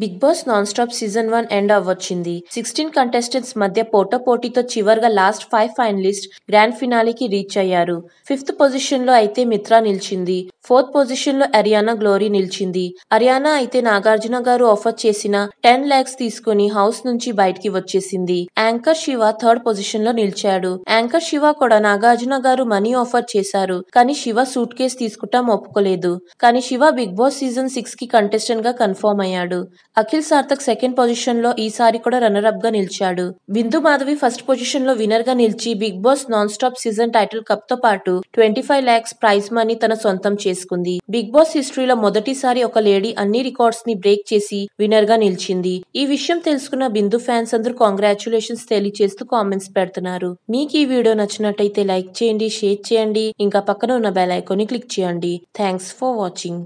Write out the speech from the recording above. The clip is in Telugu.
big Boss non stop season one end అవ్వచ్చింది సిక్స్టీన్ కంటెస్టెంట్స్ మధ్య పోటా పోటీతో చివరిగా లాస్ట్ ఫైవ్ ఫైనలిస్ట్ గ్రాండ్ ఫినాలికి రీచ్ అయ్యారు ఫిఫ్త్ పొజిషన్ లో అయితే మిత్రా నిలిచింది ఫోర్త్ పొజిషన్ లో అరియానా గ్లోరీ నిలిచింది అరియానా అయితే నాగార్జున గారు ఆఫర్ చేసిన టెన్ లాక్స్ తీసుకుని హౌస్ నుంచి బయటికి వచ్చేసింది యాంకర్ శివ థర్డ్ పొజిషన్ లో నిలిచాడు యాంకర్ శివ కూడా నాగార్జున గారు మనీ ఆఫర్ చేశారు కానీ శివ సూట్ కేసు తీసుకుంటాం ఒప్పుకోలేదు కానీ Shiva Bigg Boss season six కి కంటెస్టెంట్ గా కన్ఫర్మ్ అయ్యాడు అఖిల్ సార్థక్ సెకండ్ పొజిషన్ లో ఈసారి కూడా రన్నరప్ గా నిలిచాడు బిందు మాధవి ఫస్ట్ పొజిషన్ లో విన్నర్ గా నిలిచి Bigg Boss non stop season title cup తో పాటు twenty five lakhs prize money తన సొంతం చేసుకుంది బిగ్ బాస్ హిస్టరీలో మొదటిసారి ఒక లేడీ అన్ని రికార్డ్స్ ని బ్రేక్ చేసి విన్నర్ గా నిలిచింది ఈ విషయం తెలుసుకున్న బిందు ఫ్యాన్స్ అందరూ కాంగ్రాచులేషన్స్ తెలియచేస్తూ కామెంట్స్ పెడుతున్నారు మీకు ఈ వీడియో నచ్చినట్టయితే లైక్ చేయండి షేర్ చేయండి ఇంకా పక్కన ఉన్న బెల్ ఐకాన్ క్లిక్ చేయండి థ్యాంక్స్ ఫర్ వాచింగ్